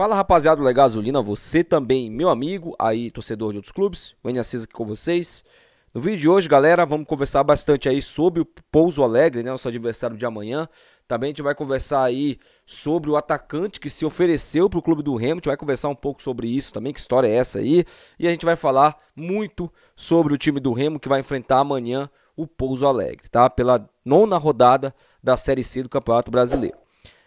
Fala rapaziada do Gasolina, você também, meu amigo, aí torcedor de outros clubes, o Assis aqui com vocês. No vídeo de hoje, galera, vamos conversar bastante aí sobre o Pouso Alegre, né, nosso adversário de amanhã. Também a gente vai conversar aí sobre o atacante que se ofereceu para o clube do Remo, a gente vai conversar um pouco sobre isso também, que história é essa aí. E a gente vai falar muito sobre o time do Remo que vai enfrentar amanhã o Pouso Alegre, tá? Pela nona rodada da Série C do Campeonato Brasileiro.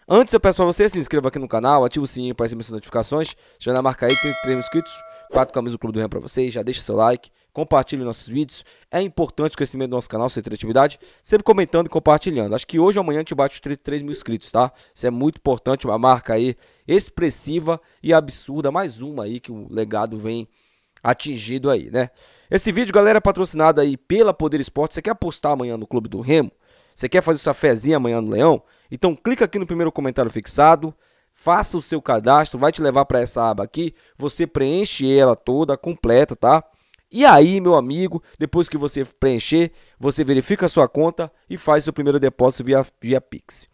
Antes eu peço pra você, se inscreva aqui no canal, ativa o sininho para receber as notificações. Já na marca aí, 33 inscritos, 4 camisas do Clube do Remo pra vocês. Já deixa seu like, compartilhe nossos vídeos. É importante o crescimento do nosso canal, sua interatividade. Sempre comentando e compartilhando. Acho que hoje ou amanhã a gente bate os 33 mil inscritos, tá? Isso é muito importante, uma marca aí expressiva e absurda. Mais uma aí que o legado vem atingido aí, né? Esse vídeo, galera, é patrocinado aí pela Poder Esporte. Você quer apostar amanhã no Clube do Remo? Você quer fazer sua fezinha amanhã no Leão? Então clica aqui no primeiro comentário fixado, faça o seu cadastro, vai te levar para essa aba aqui, você preenche ela toda, completa, tá? E aí, meu amigo, depois que você preencher, você verifica a sua conta e faz seu primeiro depósito via, via Pix.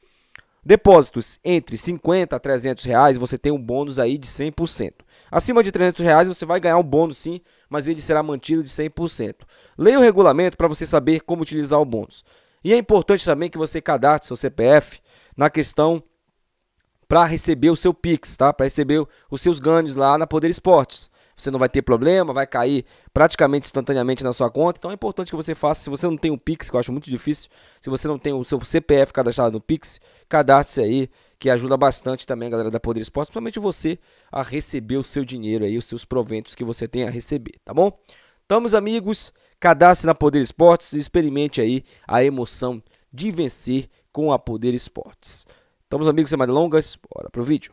Depósitos entre 50 a 300 reais, você tem um bônus aí de 100%. Acima de 300 reais, você vai ganhar um bônus sim, mas ele será mantido de 100%. Leia o regulamento para você saber como utilizar o bônus. E é importante também que você cadastre seu CPF na questão para receber o seu Pix, tá? Para receber os seus ganhos lá na Poder Esportes. Você não vai ter problema, vai cair praticamente instantaneamente na sua conta. Então é importante que você faça. Se você não tem o Pix, que eu acho muito difícil, se você não tem o seu CPF cadastrado no Pix, cadastre-se aí, que ajuda bastante também a galera da Poder Esportes, principalmente você, a receber o seu dinheiro aí, os seus proventos que você tem a receber, tá bom? Então, amigos, cadastre na Poder Esportes e experimente aí a emoção de vencer com a Poder Esportes. Então, amigos, sem mais delongas, bora pro vídeo.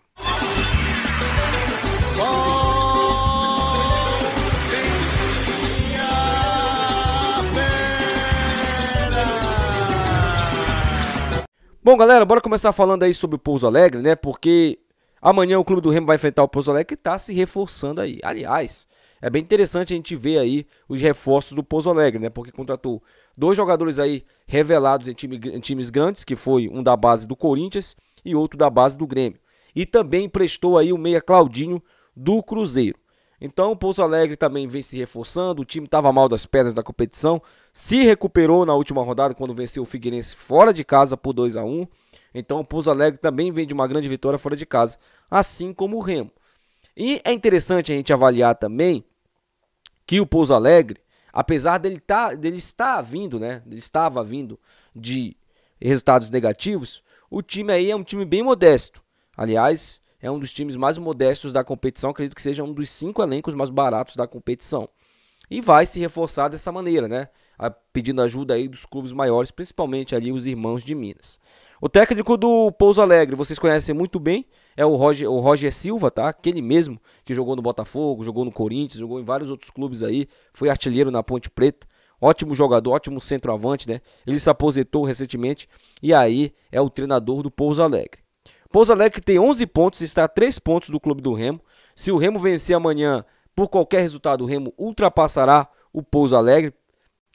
Bom, galera, bora começar falando aí sobre o Pouso Alegre, né? Porque amanhã o Clube do Remo vai enfrentar o Pouso Alegre que tá se reforçando aí. Aliás, é bem interessante a gente ver aí os reforços do Pozo Alegre, né? Porque contratou dois jogadores aí revelados em, time, em times grandes, que foi um da base do Corinthians e outro da base do Grêmio. E também emprestou aí o meia Claudinho do Cruzeiro. Então o Pouso Alegre também vem se reforçando, o time estava mal das pernas da competição, se recuperou na última rodada quando venceu o Figueirense fora de casa por 2 a 1. Então o Pouso Alegre também vem de uma grande vitória fora de casa, assim como o Remo. E é interessante a gente avaliar também que o Pouso Alegre, apesar dele, tá, dele estar vindo, né? Ele estava vindo de resultados negativos, o time aí é um time bem modesto. Aliás, é um dos times mais modestos da competição, acredito que seja um dos cinco elencos mais baratos da competição. E vai se reforçar dessa maneira, né? A, pedindo ajuda aí dos clubes maiores, principalmente ali os irmãos de Minas. O técnico do Pouso Alegre, vocês conhecem muito bem, é o Roger, o Roger Silva, tá? Aquele mesmo que jogou no Botafogo, jogou no Corinthians, jogou em vários outros clubes aí, foi artilheiro na Ponte Preta. Ótimo jogador, ótimo centroavante, né? Ele se aposentou recentemente e aí é o treinador do Pouso Alegre. Pouso Alegre tem 11 pontos, está a 3 pontos do clube do Remo. Se o Remo vencer amanhã, por qualquer resultado, o Remo ultrapassará o Pouso Alegre.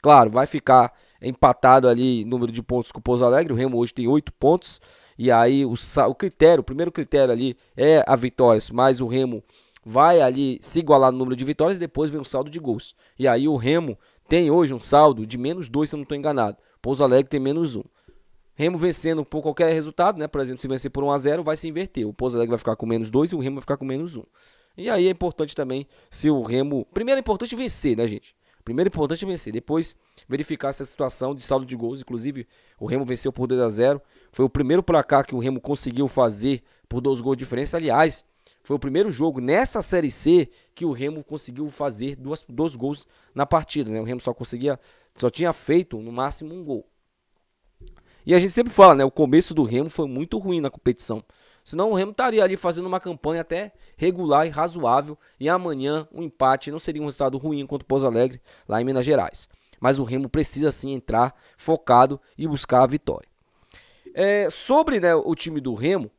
Claro, vai ficar empatado ali número de pontos com o Pouso Alegre. O Remo hoje tem 8 pontos. E aí o, o critério, o primeiro critério ali é a vitórias, mas o Remo vai ali se igualar no número de vitórias e depois vem o saldo de gols. E aí o Remo tem hoje um saldo de menos 2, se eu não estou enganado. Pouso Alegre tem menos 1. Um. Remo vencendo por qualquer resultado, né? Por exemplo, se vencer por 1 a 0 vai se inverter. O Pouso Alegre vai ficar com menos 2 e o Remo vai ficar com menos 1. Um. E aí é importante também se o Remo. Primeiro é importante vencer, né, gente? Primeiro importante é vencer, depois verificar essa situação de saldo de gols, inclusive o Remo venceu por 2 a 0. Foi o primeiro placar que o Remo conseguiu fazer por dois gols de diferença. Aliás, foi o primeiro jogo nessa série C que o Remo conseguiu fazer duas, dois gols na partida, né? O Remo só conseguia só tinha feito no máximo um gol. E a gente sempre fala, né? O começo do Remo foi muito ruim na competição. Senão o Remo estaria ali fazendo uma campanha até regular e razoável. E amanhã um empate não seria um resultado ruim contra o Pouso Alegre lá em Minas Gerais. Mas o Remo precisa sim entrar focado e buscar a vitória. É, sobre né, o time do Remo,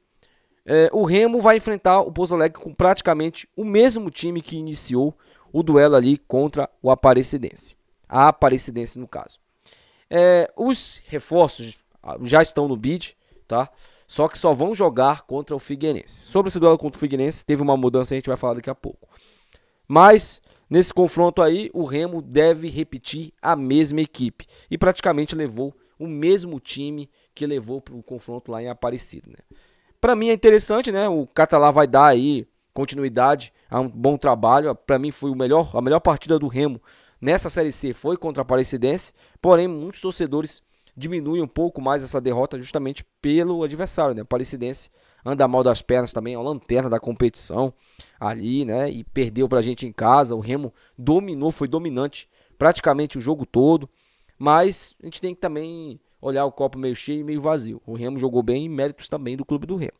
é, o Remo vai enfrentar o Pouso Alegre com praticamente o mesmo time que iniciou o duelo ali contra o Aparecidense. A Aparecidense, no caso. É, os reforços já estão no bid, tá? Só que só vão jogar contra o Figueirense. Sobre esse duelo contra o Figueirense, teve uma mudança, a gente vai falar daqui a pouco. Mas nesse confronto aí, o Remo deve repetir a mesma equipe e praticamente levou o mesmo time que levou para o confronto lá em aparecida né? Para mim é interessante, né? O Catalá vai dar aí continuidade a um bom trabalho. Para mim foi o melhor, a melhor partida do Remo nessa Série C foi contra a Aparecidense, porém muitos torcedores diminui um pouco mais essa derrota justamente pelo adversário, né? O Palicidense anda mal das pernas também, é uma lanterna da competição ali, né? E perdeu pra gente em casa. O Remo dominou, foi dominante praticamente o jogo todo. Mas a gente tem que também olhar o copo meio cheio e meio vazio. O Remo jogou bem e méritos também do clube do Remo.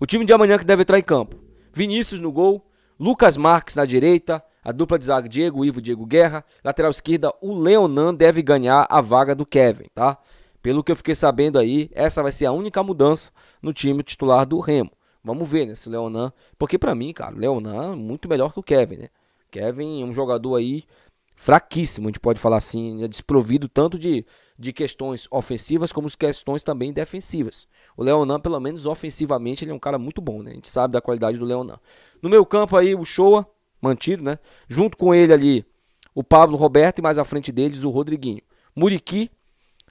O time de amanhã que deve entrar em campo. Vinícius no gol, Lucas Marques na direita, a dupla de zaga Diego Ivo, Diego Guerra. Lateral esquerda, o Leonan deve ganhar a vaga do Kevin, tá? Pelo que eu fiquei sabendo aí, essa vai ser a única mudança no time titular do Remo. Vamos ver, né, se o Leonan... Porque para mim, cara, o Leonan é muito melhor que o Kevin, né? Kevin é um jogador aí fraquíssimo, a gente pode falar assim, é desprovido tanto de, de questões ofensivas como de questões também defensivas. O Leonan, pelo menos ofensivamente, ele é um cara muito bom, né? A gente sabe da qualidade do Leonan. No meu campo aí, o Showa, mantido, né? Junto com ele ali, o Pablo Roberto e mais à frente deles o Rodriguinho. Muriqui,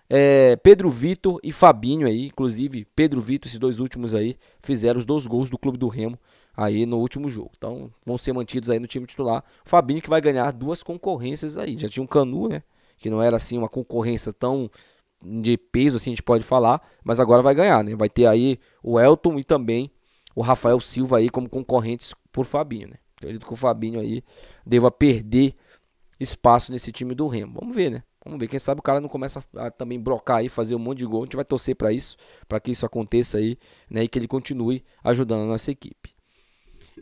é, Pedro Vitor e Fabinho aí, inclusive Pedro Vitor, esses dois últimos aí, fizeram os dois gols do Clube do Remo aí no último jogo. Então vão ser mantidos aí no time titular. Fabinho que vai ganhar duas concorrências aí. Já tinha um Canu, né? Que não era assim uma concorrência tão de peso, assim a gente pode falar, mas agora vai ganhar, né? Vai ter aí o Elton e também o Rafael Silva aí como concorrentes por Fabinho, né? Acredito que o Fabinho aí deva perder espaço nesse time do Remo. Vamos ver, né? Vamos ver. Quem sabe o cara não começa a, também brocar aí, fazer um monte de gol. A gente vai torcer para isso, para que isso aconteça aí, né? E que ele continue ajudando a nossa equipe.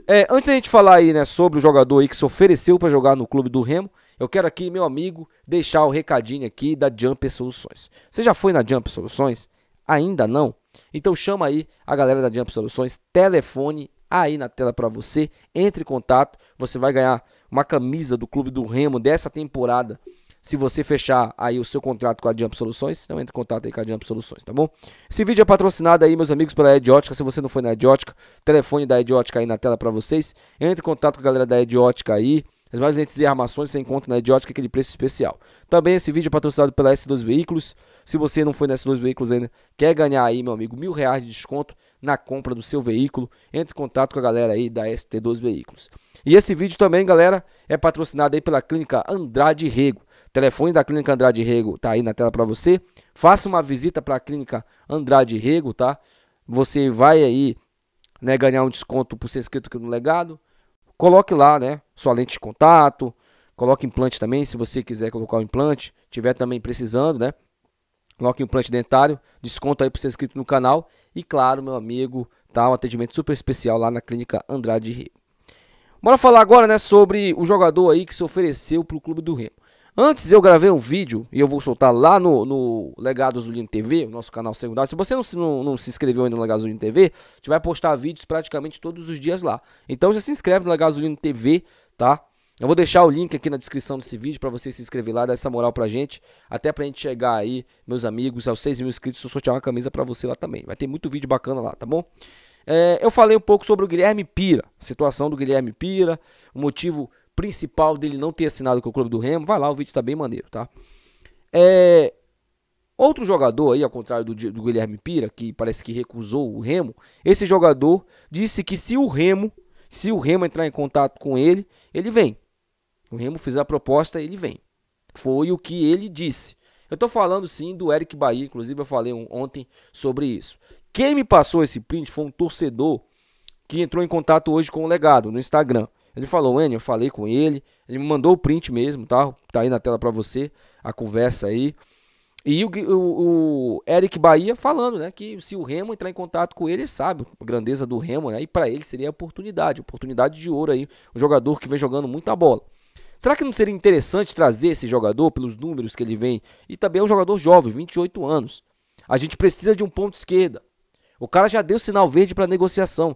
É, antes da gente falar aí, né, sobre o jogador aí que se ofereceu para jogar no clube do Remo, eu quero aqui, meu amigo, deixar o recadinho aqui da Jumper Soluções. Você já foi na Jumper Soluções? Ainda não? Então chama aí a galera da Jump Soluções, telefone aí na tela para você. Entre em contato, você vai ganhar uma camisa do Clube do Remo dessa temporada. Se você fechar aí o seu contrato com a Jump Soluções, então entre em contato aí com a Jump Soluções, tá bom? Esse vídeo é patrocinado aí, meus amigos, pela Ediótica. Se você não foi na Ediótica, telefone da Ediótica aí na tela para vocês. Entre em contato com a galera da Ediótica aí. As mais lentes e armações você encontra na Idiótica, aquele preço especial. Também esse vídeo é patrocinado pela S2 Veículos. Se você não foi na S2 Veículos ainda, quer ganhar aí, meu amigo, mil reais de desconto na compra do seu veículo. Entre em contato com a galera aí da ST2 Veículos. E esse vídeo também, galera, é patrocinado aí pela Clínica Andrade Rego. O telefone da Clínica Andrade Rego tá aí na tela para você. Faça uma visita para a Clínica Andrade Rego, tá? Você vai aí né, ganhar um desconto por ser inscrito aqui no legado. Coloque lá, né, sua lente de contato, coloque implante também, se você quiser colocar o implante, tiver também precisando, né? coloque implante dentário, desconto aí para ser inscrito no canal. E claro, meu amigo, tá? Um atendimento super especial lá na clínica Andrade Rio. Bora falar agora, né, sobre o jogador aí que se ofereceu para o Clube do Remo. Antes eu gravei um vídeo e eu vou soltar lá no, no Legados do Lino TV, nosso canal secundário. Se você não, não, não se inscreveu ainda no Legados do Lino TV, a gente vai postar vídeos praticamente todos os dias lá. Então já se inscreve no Legados do Lino TV, tá? Eu vou deixar o link aqui na descrição desse vídeo para você se inscrever lá, dar essa moral pra gente. Até pra gente chegar aí, meus amigos, aos 6 mil inscritos, eu sortear uma camisa pra você lá também. Vai ter muito vídeo bacana lá, tá bom? É, eu falei um pouco sobre o Guilherme Pira, a situação do Guilherme Pira, o motivo principal dele não ter assinado com o clube do Remo. Vai lá, o vídeo tá bem maneiro, tá? É, outro jogador aí, ao contrário do, do Guilherme Pira, que parece que recusou o Remo, esse jogador disse que se o Remo, se o Remo entrar em contato com ele, ele vem. O Remo fez a proposta, ele vem. Foi o que ele disse. Eu estou falando sim do Eric Bahia, inclusive eu falei ontem sobre isso. Quem me passou esse print foi um torcedor que entrou em contato hoje com o legado no Instagram. Ele falou, Enio, eu falei com ele, ele me mandou o print mesmo, tá? Tá aí na tela para você a conversa aí. E o, o, o, Eric Bahia falando, né, que se o Remo entrar em contato com ele, ele sabe a grandeza do Remo, né? E para ele seria oportunidade, oportunidade de ouro aí, um jogador que vem jogando muita bola. Será que não seria interessante trazer esse jogador pelos números que ele vem? E também é um jogador jovem, 28 anos. A gente precisa de um ponto esquerda. O cara já deu sinal verde para negociação.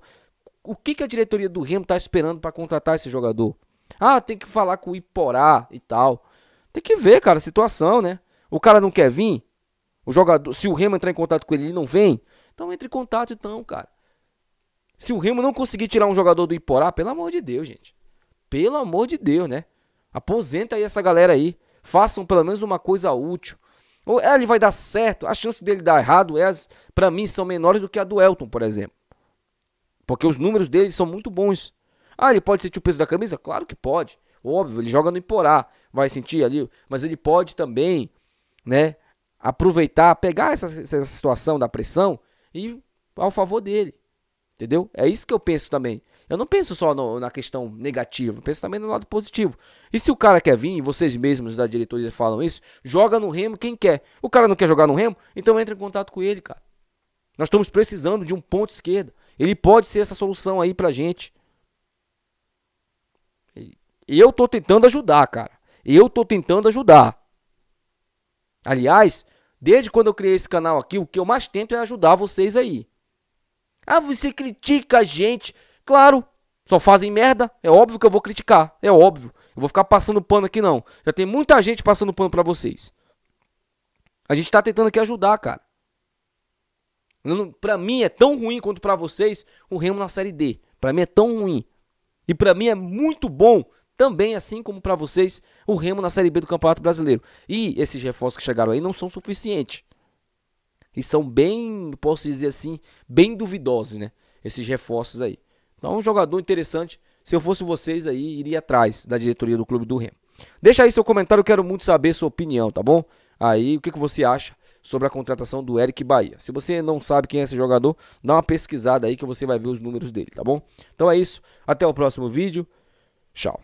O que, que a diretoria do Remo está esperando para contratar esse jogador? Ah, tem que falar com o Iporá e tal. Tem que ver, cara, a situação, né? O cara não quer vir? O jogador, se o Remo entrar em contato com ele, ele não vem? Então entre em contato então, cara. Se o Remo não conseguir tirar um jogador do Iporá, pelo amor de Deus, gente. Pelo amor de Deus, né? Aposenta aí essa galera aí. Façam pelo menos uma coisa útil. Ou ele é, vai dar certo, a chance dele dar errado, é, para mim, são menores do que a do Elton, por exemplo. Porque os números dele são muito bons. Ah, ele pode sentir o peso da camisa? Claro que pode. Óbvio, ele joga no Iporá, vai sentir ali. Mas ele pode também, né, aproveitar, pegar essa, essa situação da pressão e ao favor dele. Entendeu? É isso que eu penso também. Eu não penso só no, na questão negativa, eu penso também no lado positivo. E se o cara quer vir, e vocês mesmos da diretoria falam isso, joga no Remo quem quer. O cara não quer jogar no Remo, então entra em contato com ele, cara. Nós estamos precisando de um ponto esquerdo. Ele pode ser essa solução aí pra gente. Eu tô tentando ajudar, cara. Eu tô tentando ajudar. Aliás, desde quando eu criei esse canal aqui, o que eu mais tento é ajudar vocês aí. Ah, você critica a gente. Claro, só fazem merda, é óbvio que eu vou criticar, é óbvio. Eu vou ficar passando pano aqui não. Já tem muita gente passando pano para vocês. A gente tá tentando aqui ajudar, cara. Para mim é tão ruim quanto para vocês o Remo na série D. Para mim é tão ruim. E para mim é muito bom também, assim como para vocês, o Remo na série B do Campeonato Brasileiro. E esses reforços que chegaram aí não são suficientes. E são bem, posso dizer assim, bem duvidosos, né? Esses reforços aí. Então, um jogador interessante. Se eu fosse vocês aí, iria atrás da diretoria do clube do Remo. Deixa aí seu comentário, quero muito saber sua opinião, tá bom? Aí, o que, que você acha sobre a contratação do Eric Bahia? Se você não sabe quem é esse jogador, dá uma pesquisada aí que você vai ver os números dele, tá bom? Então é isso, até o próximo vídeo. Tchau.